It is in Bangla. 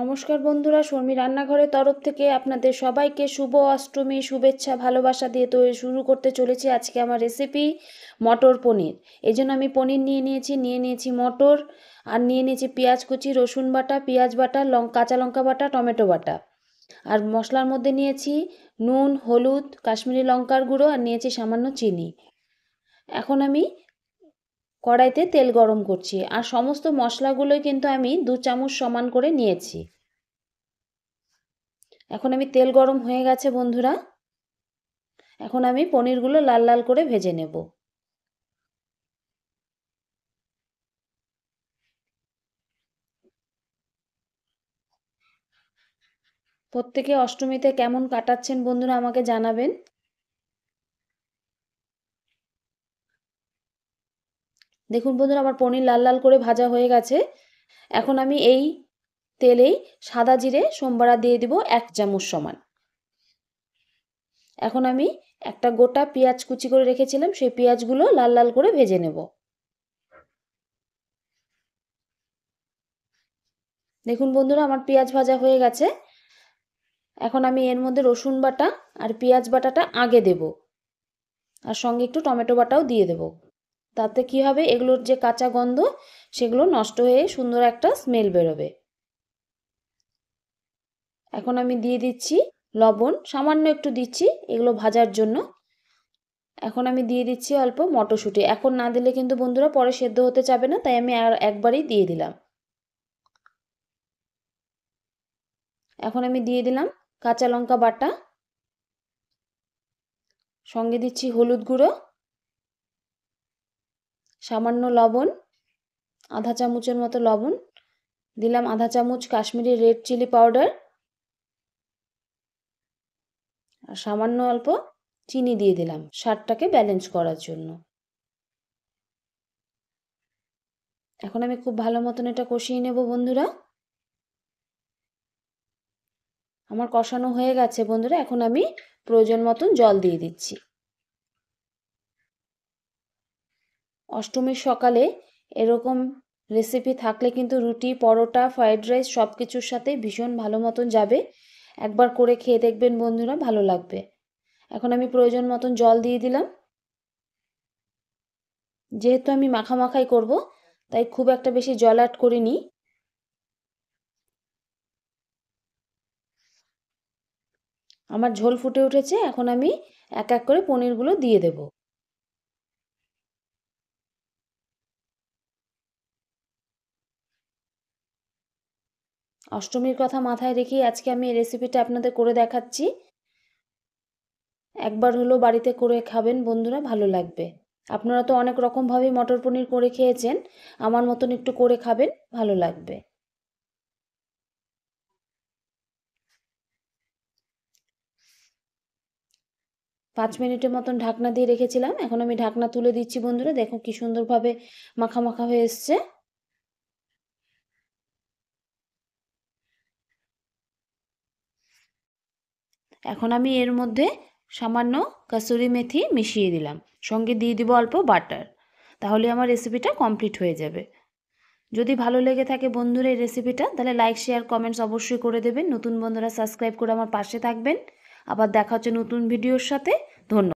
নমস্কার বন্ধুরা শর্মী রান্নাঘরের তরফ থেকে আপনাদের সবাইকে শুভ অষ্টমী শুভেচ্ছা ভালোবাসা দিয়ে তৈরি শুরু করতে চলেছি আজকে আমার রেসিপি মটর পনির এই জন্য আমি পনির নিয়ে নিয়েছি নিয়ে নিয়েছি মটর আর নিয়ে নিয়েছি পেঁয়াজ কুচি রসুন বাটা পেঁয়াজ বাটা লং কাঁচা লঙ্কা বাটা টমেটো বাটা আর মশলার মধ্যে নিয়েছি নুন হলুদ কাশ্মীরি লঙ্কার গুঁড়ো আর নিয়েছি সামান্য চিনি এখন আমি কড়াইতে তেল গরম করছি আর সমস্ত মশলাগুলোই কিন্তু আমি দু চামচ সমান করে নিয়েছি এখন আমি তেল গরম হয়ে গেছে বন্ধুরা এখন আমি পনিরগুলো লাল লাল করে ভেজে নেব প্রত্যেকে অষ্টমীতে কেমন কাটাচ্ছেন বন্ধুরা আমাকে জানাবেন দেখুন বন্ধুরা আমার পনির লাল লাল করে ভাজা হয়ে গেছে এখন আমি এই তেলেই সাদা জিরে সোমবারা দিয়ে দিব এক চামচ সমান এখন আমি একটা গোটা পেঁয়াজ কুচি করে রেখেছিলাম সেই পেঁয়াজগুলো লাল লাল করে ভেজে নেব দেখুন বন্ধুরা আমার পেঁয়াজ ভাজা হয়ে গেছে এখন আমি এর মধ্যে রসুন বাটা আর পেঁয়াজ বাটাটা আগে দেব আর সঙ্গে একটু টমেটো বাটাও দিয়ে দেবো তাতে কি হবে এগুলোর যে কাঁচা গন্ধ সেগুলো নষ্ট হয়ে সুন্দর একটা স্মেল বেরোবে এখন আমি দিয়ে দিচ্ছি লবণ সামান্য একটু দিচ্ছি এগুলো ভাজার জন্য এখন আমি দিয়ে দিচ্ছি অল্প মটরশুঁটি এখন না দিলে কিন্তু বন্ধুরা পরে সেদ্ধ হতে চাবে না তাই আমি আর একবারই দিয়ে দিলাম এখন আমি দিয়ে দিলাম কাঁচা লঙ্কা বাটা সঙ্গে দিচ্ছি হলুদ গুঁড়ো সামান্য লবণ আধা চামচের মতো লবণ দিলাম আধা চামচ কাশ্মীরি রেড চিলি পাউডার আর সামান্য অল্প চিনি দিয়ে দিলাম স্বাদটাকে ব্যালেন্স করার জন্য এখন আমি খুব ভালো মতন এটা কষিয়ে নেব বন্ধুরা আমার কষানো হয়ে গেছে বন্ধুরা এখন আমি প্রয়োজন মতন জল দিয়ে দিচ্ছি অষ্টমীর সকালে এরকম রেসিপি থাকলে কিন্তু রুটি পরোটা ফ্রায়েড রাইস সব কিছুর সাথে ভীষণ ভালো মতন যাবে একবার করে খেয়ে দেখবেন বন্ধুরা ভালো লাগবে এখন আমি প্রয়োজন মতন জল দিয়ে দিলাম যেহেতু আমি মাখামাখাই করব তাই খুব একটা বেশি জল অ্যাড করিনি আমার ঝোল ফুটে উঠেছে এখন আমি এক এক করে পনিরগুলো দিয়ে দেবো অষ্টমীর কথা মাথায় রেখেই আজকে আমি এই রেসিপিটা আপনাদের করে দেখাচ্ছি একবার হলো বাড়িতে করে খাবেন বন্ধুরা ভালো লাগবে আপনারা তো অনেক রকমভাবে মটর পনির করে খেয়েছেন আমার মতন একটু করে খাবেন ভালো লাগবে পাঁচ মিনিটের মতন ঢাকনা দিয়ে রেখেছিলাম এখন আমি ঢাকনা তুলে দিচ্ছি বন্ধুরা দেখো কি সুন্দরভাবে মাখা মাখা হয়ে এসছে এখন আমি এর মধ্যে সামান্য কাসুরি মেথি মিশিয়ে দিলাম সঙ্গে দিয়ে দিব অল্প বাটার তাহলে আমার রেসিপিটা কমপ্লিট হয়ে যাবে যদি ভালো লেগে থাকে বন্ধুরা এই রেসিপিটা তাহলে লাইক শেয়ার কমেন্টস অবশ্যই করে দেবেন নতুন বন্ধুরা সাবস্ক্রাইব করে আমার পাশে থাকবেন আবার দেখা হচ্ছে নতুন ভিডিওর সাথে ধন্যবাদ